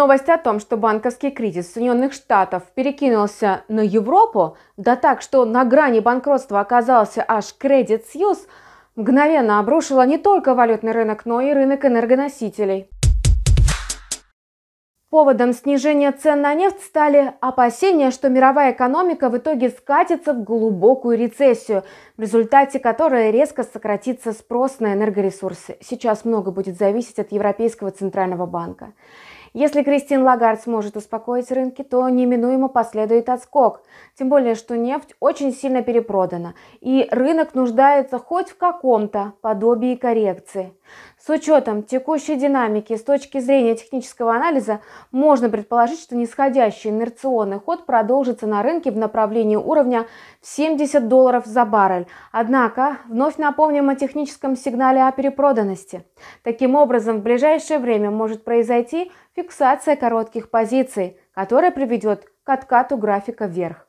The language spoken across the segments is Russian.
Новость о том, что банковский кризис Соединенных Штатов перекинулся на Европу, да так, что на грани банкротства оказался аж Credit Suisse, мгновенно обрушила не только валютный рынок, но и рынок энергоносителей. Поводом снижения цен на нефть стали опасения, что мировая экономика в итоге скатится в глубокую рецессию, в результате которой резко сократится спрос на энергоресурсы. Сейчас много будет зависеть от Европейского центрального банка. Если Кристин Лагард сможет успокоить рынки, то неминуемо последует отскок. Тем более, что нефть очень сильно перепродана, и рынок нуждается хоть в каком-то подобии коррекции. С учетом текущей динамики с точки зрения технического анализа можно предположить, что нисходящий инерционный ход продолжится на рынке в направлении уровня в 70 долларов за баррель. Однако вновь напомним о техническом сигнале о перепроданности. Таким образом, в ближайшее время может произойти фиксация коротких позиций, которая приведет к откату графика вверх.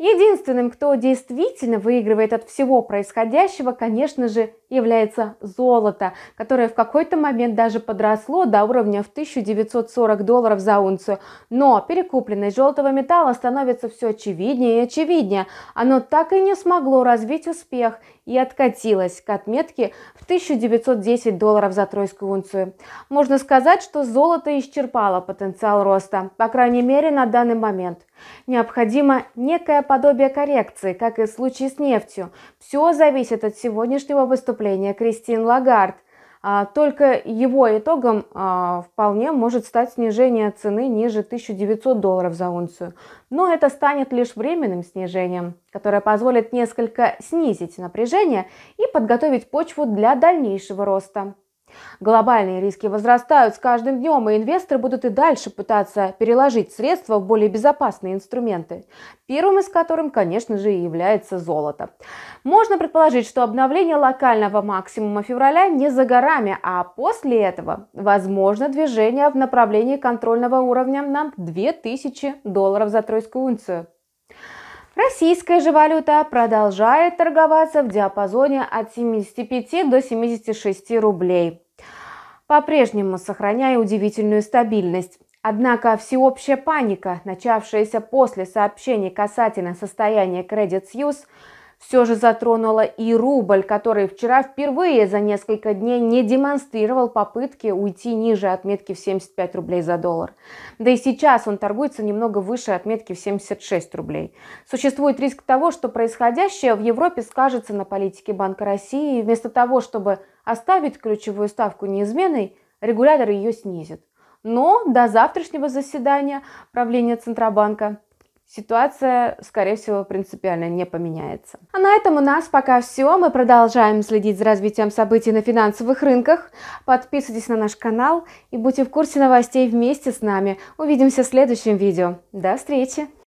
Единственным, кто действительно выигрывает от всего происходящего, конечно же, является золото, которое в какой-то момент даже подросло до уровня в 1940 долларов за унцию. Но перекупленность желтого металла становится все очевиднее и очевиднее. Оно так и не смогло развить успех и откатилось к отметке в 1910 долларов за тройскую унцию. Можно сказать, что золото исчерпало потенциал роста, по крайней мере на данный момент. Необходимо некое подобие коррекции, как и в случае с нефтью. Все зависит от сегодняшнего выступления Кристин Лагард. А, только его итогом а, вполне может стать снижение цены ниже 1900 долларов за унцию. Но это станет лишь временным снижением, которое позволит несколько снизить напряжение и подготовить почву для дальнейшего роста. Глобальные риски возрастают с каждым днем, и инвесторы будут и дальше пытаться переложить средства в более безопасные инструменты, первым из которых, конечно же, является золото. Можно предположить, что обновление локального максимума февраля не за горами, а после этого возможно движение в направлении контрольного уровня на 2000 долларов за тройскую унцию. Российская же валюта продолжает торговаться в диапазоне от 75 до 76 рублей, по-прежнему сохраняя удивительную стабильность. Однако всеобщая паника, начавшаяся после сообщений касательно состояния Credit Suisse, все же затронула и рубль, который вчера впервые за несколько дней не демонстрировал попытки уйти ниже отметки в 75 рублей за доллар. Да и сейчас он торгуется немного выше отметки в 76 рублей. Существует риск того, что происходящее в Европе скажется на политике Банка России, и вместо того, чтобы оставить ключевую ставку неизменной, регулятор ее снизит. Но до завтрашнего заседания правления Центробанка ситуация, скорее всего, принципиально не поменяется. А на этом у нас пока все. Мы продолжаем следить за развитием событий на финансовых рынках. Подписывайтесь на наш канал и будьте в курсе новостей вместе с нами. Увидимся в следующем видео. До встречи!